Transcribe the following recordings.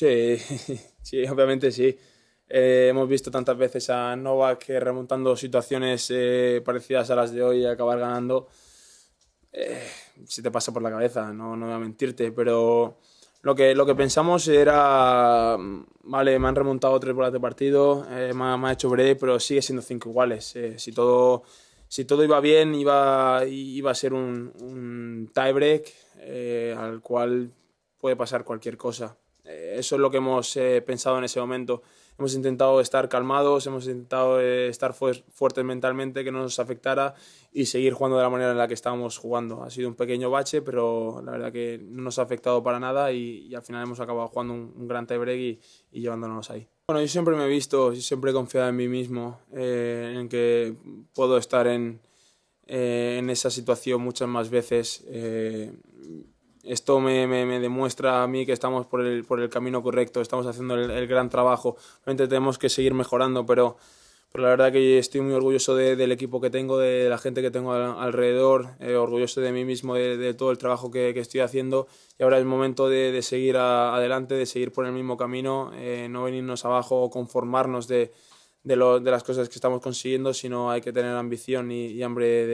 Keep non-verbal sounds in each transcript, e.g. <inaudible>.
Sí, <laughs> sí, obviamente sí. Eh, hemos visto tantas veces a Novak eh, remontando situaciones eh, parecidas a las de hoy y acabar ganando. Eh, se te pasa por la cabeza, no, no voy a mentirte, pero lo que, lo que pensamos era, mm, vale, me han remontado tres bolas de partido, me ha, hecho breve pero sigue siendo cinco iguales. si, todo, si todo iba bien, iba, iba a ser un tiebreak al cual puede pasar cualquier cosa eso es lo que hemos eh, pensado en ese momento. Hemos intentado estar calmados, hemos intentado eh, estar fuertes mentalmente, que no nos afectara y seguir jugando de la manera en la que estábamos jugando. Ha sido un pequeño bache, pero la verdad que no nos ha afectado para nada y, al final hemos acabado jugando un, gran tiebreak y, llevándonos ahí. Bueno, yo siempre me he visto, yo siempre he confiado en mí mismo, eh, en que puedo estar en, en esa situación muchas más veces esto me, demuestra a mí que estamos por el, camino correcto, estamos haciendo el, gran trabajo. Obviamente tenemos que seguir mejorando, pero, pero, la verdad que estoy muy orgulloso del equipo que tengo, de la gente que tengo alrededor, eh, orgulloso de mí mismo, de, todo el trabajo que, estoy haciendo. Y ahora es momento de, seguir adelante, de seguir por el mismo camino, eh, no venirnos abajo conformarnos de de, de las cosas que estamos consiguiendo, sino hay que tener ambición y, hambre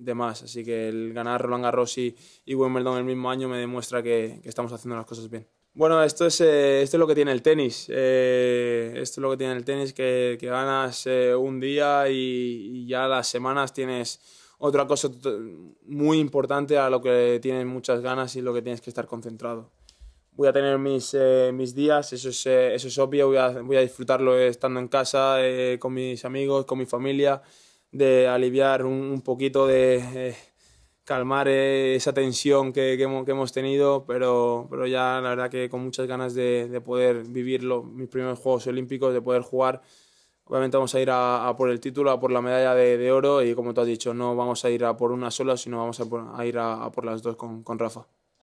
de, más. Así que el ganar Roland Garros y, Wimbledon el mismo año me demuestra que, estamos haciendo las cosas bien. Bueno, esto es, eh, esto es lo que tiene el tenis. Eh, esto es lo que tiene el tenis, que, ganas eh, un día y, y, ya las semanas tienes otra cosa muy importante a lo que tienes muchas ganas y lo que tienes que estar concentrado voy a tener mis, eh, mis días, eso es, eh, eso es obvio, voy a, voy a, disfrutarlo estando en casa, eh, con mis amigos, con mi familia, de aliviar un, poquito, de calmar esa tensión que, que, hemos, tenido, pero, pero ya la verdad que con muchas ganas de, de poder vivirlo, mis primeros Juegos Olímpicos, de poder jugar. Obviamente vamos a ir a, por el título, a por la medalla de, de, oro y como tú has dicho, no vamos a ir a por una sola, sino vamos a, ir a, por las dos con, con Rafa.